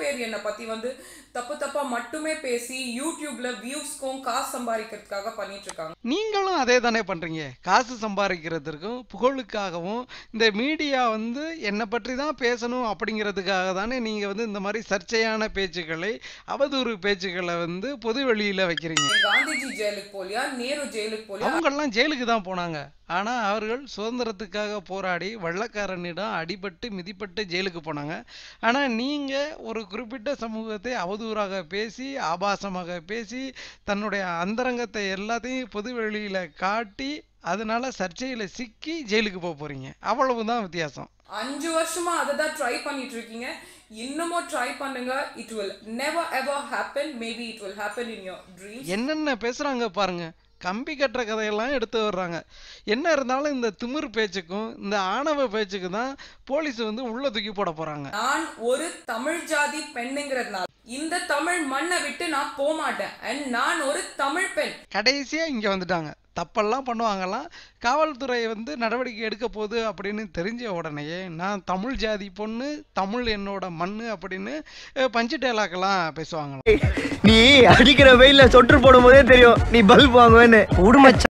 பேர் என்னை பற்றி வந்து தப்பு தப்பாக மட்டுமே பேசி யூடியூப்ல வியூஸ்க்கும் காசு சம்பாதிக்கிறதுக்காக பண்ணிட்டு இருக்காங்க நீங்களும் அதே தானே பண்ணுறீங்க காசு சம்பாதிக்கிறதுக்கும் புகழுக்காகவும் இந்த மீடியா வந்து என்னை பற்றி தான் பேசணும் அப்படிங்கிறதுக்காக தானே நீங்கள் வந்து இந்த மாதிரி சர்ச்சையான பேச்சுக்களை அவதூறு பேச்சுக்களை வந்து பொது வெளியில் வைக்கிறீங்க காந்திஜி ஜெயிலுக்கு போலியா நேரு ஜெயிலுக்கு போலியா அவங்கெல்லாம் ஜெயிலுக்கு தான் போனாங்க ஆனால் அவர்கள் சுதந்திரத்துக்காக போராடி வெள்ளக்காரனிடம் அடிபட்டு மிதிப்பட்டு ஜெயிலுக்கு போனாங்க ஆனால் நீங்கள் ஒரு குறிப்பிட்ட சமூகத்தை அவதூறாக பேசி ஆபாசமாக பேசி தன்னுடைய அந்தரங்கத்தை எல்லாத்தையும் பொது வெளியில் காட்டி அதனால சர்ச்சையில் சிக்கி ஜெயிலுக்கு போக போகிறீங்க அவ்வளவுதான் வித்தியாசம் அஞ்சு வருஷமா அதை தான் ட்ரை பண்ணிட்டு இருக்கீங்க இன்னமும் ட்ரை பண்ணுங்க it will never ever happen maybe it will happen in your dream என்னென்ன பேசுறாங்க பாருங்க கம்பி கட்டுற கதையெல்லாம் எடுத்து வர்றாங்க என்ன இருந்தாலும் இந்த திமிர் பேச்சுக்கும் இந்த ஆணவ பேச்சுக்கு தான் போலீஸ் வந்து உள்ள தூக்கி போட போறாங்க நான் ஒரு தமிழ் ஜாதி பெண்ணுங்கிறதுனால இந்த தமிழ் மண்ணை விட்டு நான் போக மாட்டேன் அண்ட் நான் ஒரு தமிழ் பெண் கடைசியா இங்க வந்துட்டாங்க தப்பெல்லாம் பண்ணுவாங்களாம் காவல்துறை வந்து நடவடிக்கை எடுக்க போகுது அப்படின்னு தெரிஞ்ச உடனேயே நான் தமிழ் ஜாதி பொண்ணு தமிழ் என்னோட மண் அப்படின்னு பஞ்சு டேலாக்கெல்லாம் பேசுவாங்களாம் நீ அடிக்கிற வெயில சொட்டு போடும் போதே தெரியும் நீ பல்ப் வாங்குவேன்னு உடுமச்சா